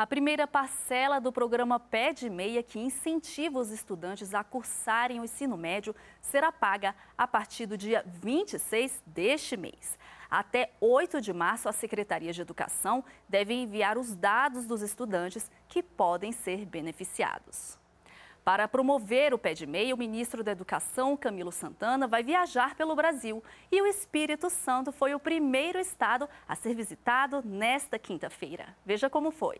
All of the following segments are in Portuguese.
A primeira parcela do programa Pé de Meia, que incentiva os estudantes a cursarem o ensino médio, será paga a partir do dia 26 deste mês. Até 8 de março, a Secretaria de Educação deve enviar os dados dos estudantes que podem ser beneficiados. Para promover o pé de meia, o ministro da Educação, Camilo Santana, vai viajar pelo Brasil. E o Espírito Santo foi o primeiro estado a ser visitado nesta quinta-feira. Veja como foi.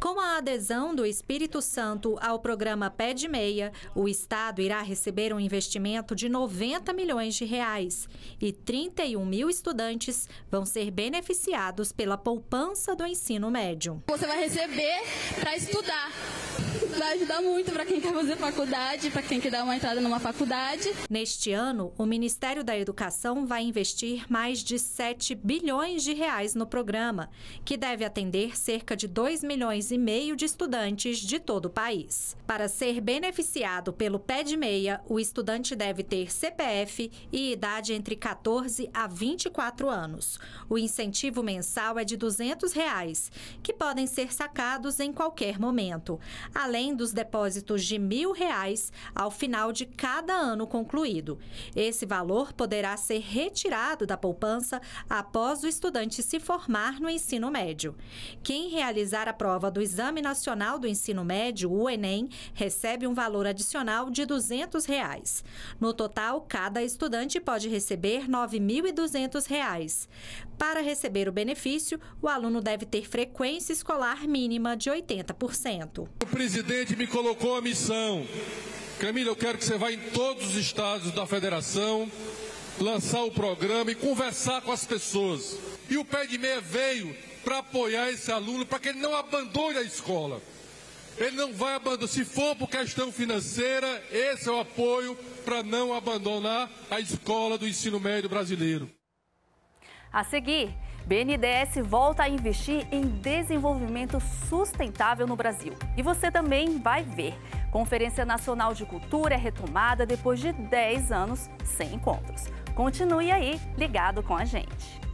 Com a adesão do Espírito Santo ao programa Pé de Meia, o Estado irá receber um investimento de 90 milhões de reais e 31 mil estudantes vão ser beneficiados pela poupança do ensino médio. Você vai receber para estudar vai ajudar muito para quem quer fazer faculdade, para quem quer dar uma entrada numa faculdade. Neste ano, o Ministério da Educação vai investir mais de 7 bilhões de reais no programa, que deve atender cerca de 2 milhões e meio de estudantes de todo o país. Para ser beneficiado pelo Ped meia, o estudante deve ter CPF e idade entre 14 a 24 anos. O incentivo mensal é de R$ 200, reais, que podem ser sacados em qualquer momento. Além além dos depósitos de mil reais ao final de cada ano concluído. Esse valor poderá ser retirado da poupança após o estudante se formar no ensino médio. Quem realizar a prova do Exame Nacional do Ensino Médio, o Enem, recebe um valor adicional de R$ 200. Reais. No total, cada estudante pode receber R$ 9.200. Para receber o benefício, o aluno deve ter frequência escolar mínima de 80%. O presidente presidente me colocou a missão. Camila, eu quero que você vá em todos os estados da federação, lançar o programa e conversar com as pessoas. E o pé de meia veio para apoiar esse aluno, para que ele não abandone a escola. Ele não vai abandonar. Se for por questão financeira, esse é o apoio para não abandonar a escola do ensino médio brasileiro. A seguir. BNDES volta a investir em desenvolvimento sustentável no Brasil. E você também vai ver. Conferência Nacional de Cultura é retomada depois de 10 anos sem encontros. Continue aí ligado com a gente.